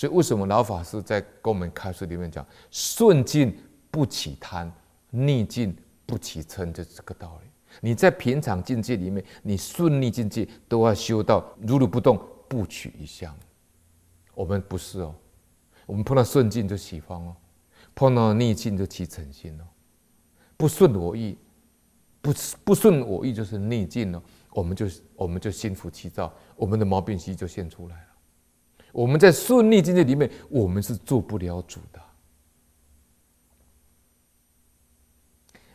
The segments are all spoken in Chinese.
所以，为什么老法师在跟我们开示里面讲“顺境不起贪，逆境不起嗔”就是这个道理？你在平常境界里面，你顺逆境界都要修到如如不动，不取一相。我们不是哦，我们碰到顺境就喜欢哦，碰到逆境就起嗔心哦。不顺我意，不不顺我意就是逆境哦，我们就我们就心浮气躁，我们的毛病习就现出来了。我们在顺利境界里面，我们是做不了主的。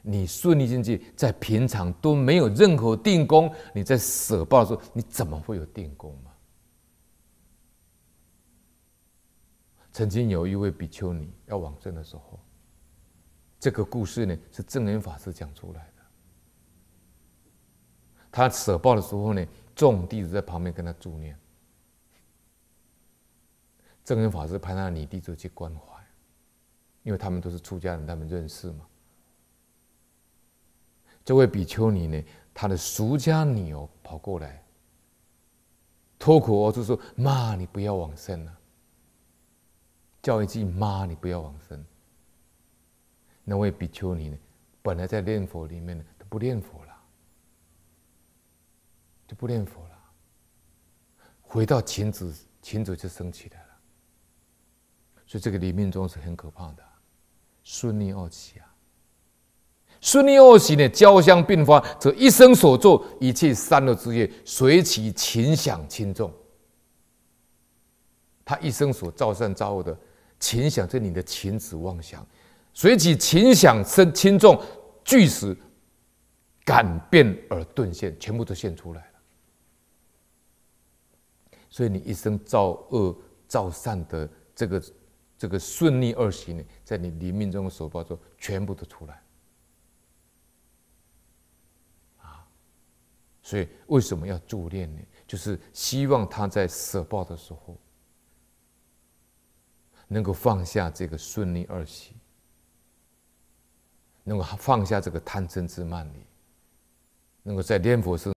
你顺利境界在平常都没有任何定功，你在舍报的时候，你怎么会有定功嘛？曾经有一位比丘尼要往生的时候，这个故事呢是正言法师讲出来的。他舍报的时候呢，众弟子在旁边跟他助念。正人法师派那女弟子去关怀，因为他们都是出家人，他们认识嘛。这位比丘尼呢，他的俗家女儿跑过来，脱口而出说：“妈，你不要往生了，叫一句‘妈’你不要往生。”那位比丘尼呢，本来在念佛里面呢，都不念佛了，就不念佛了，回到秦子，秦子就生气了。所以这个李命中是很可怕的，顺逆二喜啊，顺逆二喜呢交相并发，则一生所做一切善恶之业，随其情想轻重。他一生所造善造恶的情想，这你的情子妄想，随其情想生轻重，俱使感变而顿现，全部都现出来了。所以你一生造恶造善的这个。这个顺逆二行呢，在你临命中的所报中，全部都出来啊！所以为什么要助念呢？就是希望他在舍报的时候，能够放下这个顺逆二行，能够放下这个贪嗔之慢疑，能够在念佛声。